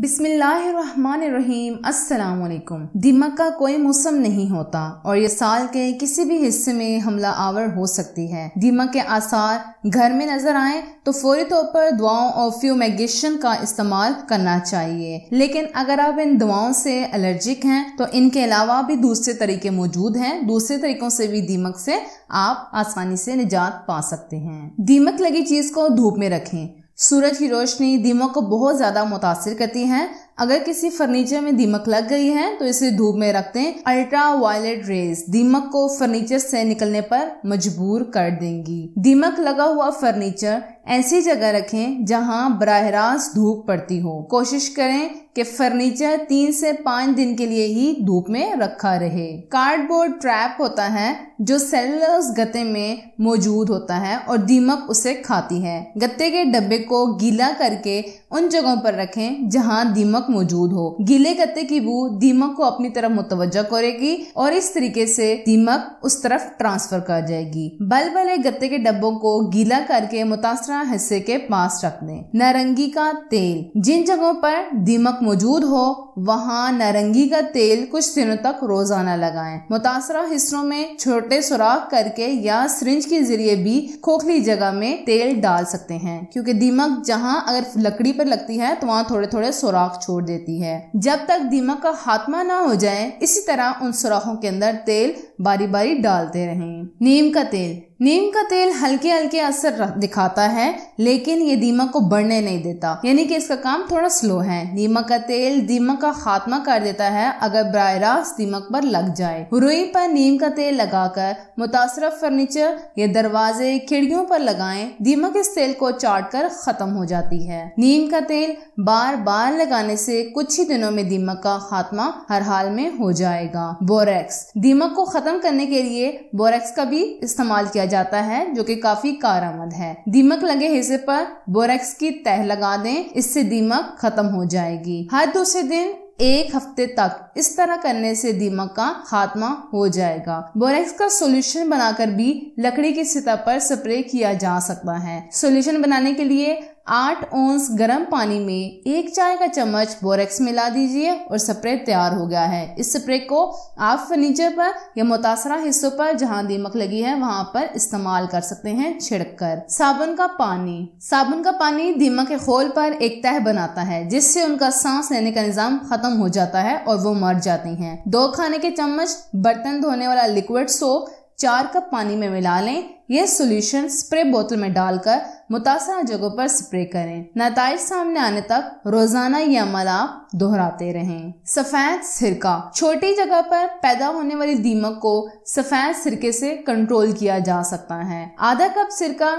बिस्मिल्लाहिर्रहमानिर्रहीम अस्सलाम वालेकुम का कोई मौसम नहीं होता और ये साल के किसी भी हिस्से में हमला आवर हो सकती है दीमक के आसार घर में नजर आए तो फौरी तौर पर दवाओं और फ्यूमेगेशन का इस्तेमाल करना चाहिए लेकिन अगर आप इन दवाओं से एलर्जिक हैं तो इनके अलावा भी दूसरे तरीके मौजूद हैं दूसरे तरीकों से भी दीमक से आप आसानी से निजात पा सकते हैं दीमक लगी चीज को धूप में रखें सूरज की रोशनी दीमक को बहुत ज़्यादा मुतासर करती है अगर किसी फर्नीचर में दीमक लग गई है तो इसे धूप में रखते हैं अल्ट्रा वायलेट रेज दीमक को फर्नीचर से निकलने पर मजबूर कर देंगी दीमक लगा हुआ फर्नीचर ऐसी जगह रखें जहां बरह रास्त धूप पड़ती हो कोशिश करें कि फर्नीचर तीन से पाँच दिन के लिए ही धूप में रखा रहे कार्डबोर्ड ट्रैप होता है जो सेल गत्ते में मौजूद होता है और दीमक उसे खाती है गत्ते के डब्बे को गीला करके उन जगहों पर रखें जहां दीमक मौजूद हो गीले गत्ते की बू दीमक को अपनी तरफ मुतवजा करेगी और इस तरीके से दीमक उस तरफ ट्रांसफर कर जाएगी बल बल गत्ते के डब्बों को गीला करके मुतासर दूसरा हिस्से के पास रख दें नारंगी का तेल जिन जगहों पर दीमक मौजूद हो वहाँ नारंगी का तेल कुछ दिनों तक रोजाना लगाएं मुतासर हिस्सों में छोटे सुराख करके या सिरिंज के जरिए भी खोखली जगह में तेल डाल सकते हैं क्योंकि दीमक जहाँ अगर लकड़ी पर लगती है तो वहाँ थोड़े थोड़े सुराख छोड़ देती है जब तक दीमक का खात्मा ना हो जाए इसी तरह उन सुराखों के अंदर तेल बारी बारी डालते रहें नीम का तेल नीम का तेल हल्के हल्के असर दिखाता है लेकिन ये दीमक को बढ़ने नहीं देता यानी कि इसका काम थोड़ा स्लो है नीमक का तेल दीमक का खात्मा कर देता है अगर बर दीमक पर लग जाए रुई पर नीम का तेल लगाकर मुतासर फर्नीचर या दरवाजे खिड़कियों पर लगाएं दीमक इस तेल को चाट कर खत्म हो जाती है नीम का तेल बार बार लगाने से कुछ ही दिनों में दीमक का खात्मा हर हाल में हो जाएगा बोरेक्स दीमक को खत्म ख़त्म करने के लिए बोरेक्स का भी इस्तेमाल किया जाता है जो कि काफ़ी कार है दीमक लगे हिस्से पर बोरेक्स की तह लगा दें इससे दीमक खत्म हो जाएगी हर दूसरे दिन एक हफ्ते तक इस तरह करने से दीमक का खात्मा हो जाएगा बोरेक्स का सॉल्यूशन बनाकर भी लकड़ी की सतह पर स्प्रे किया जा सकता है सॉल्यूशन बनाने के लिए आठ ओंस गर्म पानी में एक चाय का चम्मच बोरेक्स मिला दीजिए और स्प्रे तैयार हो गया है इस स्प्रे को आप फर्नीचर पर या मुतासरा हिस्सों पर जहां दीमक लगी है वहां पर इस्तेमाल कर सकते हैं छिड़क कर साबुन का पानी साबुन का पानी दीमक के खोल पर एक तह बनाता है जिससे उनका सांस लेने का निजाम खत्म हो जाता है और वो मर जाती है दो खाने के चम्मच बर्तन धोने वाला लिक्विड सोप चार कप पानी में मिला लें यह सॉल्यूशन स्प्रे बोतल में डालकर मुतासर जगहों पर स्प्रे करें नतज सामने आने तक रोजाना ये अमल आप दोहराते रहें सफ़ेद सिरका छोटी जगह पर पैदा होने वाली दीमक को सफ़ेद सिरके से कंट्रोल किया जा सकता है आधा कप सिरका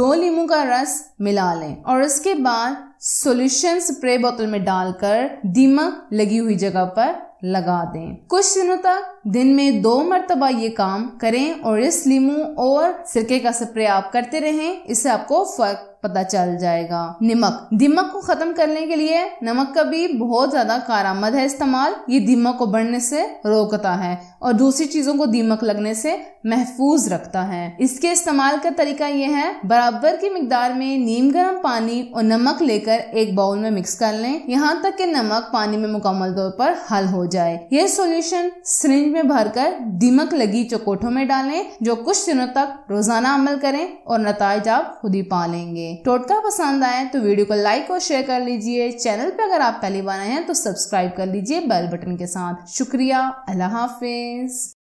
दो लीमू का रस मिला लें और उसके बाद सॉल्यूशन स्प्रे बोतल में डालकर दीमक लगी हुई जगह पर लगा दें कुछ दिनों तक दिन में दो मरतबा ये काम करें और इस लीमू और सिरके का स्प्रे आप करते रहें इससे आपको फर्क पता चल जाएगा नमक दिमक को खत्म करने के लिए नमक का भी बहुत ज्यादा कारामद है इस्तेमाल ये दिमक को बढ़ने से रोकता है और दूसरी चीजों को दीमक लगने से महफूज रखता है इसके इस्तेमाल का तरीका यह है बराबर की मकदार में नीम गर्म पानी और नमक लेकर एक बाउल में मिक्स कर लें यहाँ तक कि नमक पानी में मुकम्मल तौर पर हल हो जाए यह सॉल्यूशन सिरिंज में भरकर दीमक लगी चकोटों में डालें जो कुछ दिनों तक रोजाना अमल करें और नतज आप खुद ही पा लेंगे टोटका पसंद आए तो वीडियो को लाइक और शेयर कर लीजिए चैनल पर अगर आप पहली बार आए हैं तो सब्सक्राइब कर लीजिए बेल बटन के साथ शुक्रिया अल्लाह हाफिज guys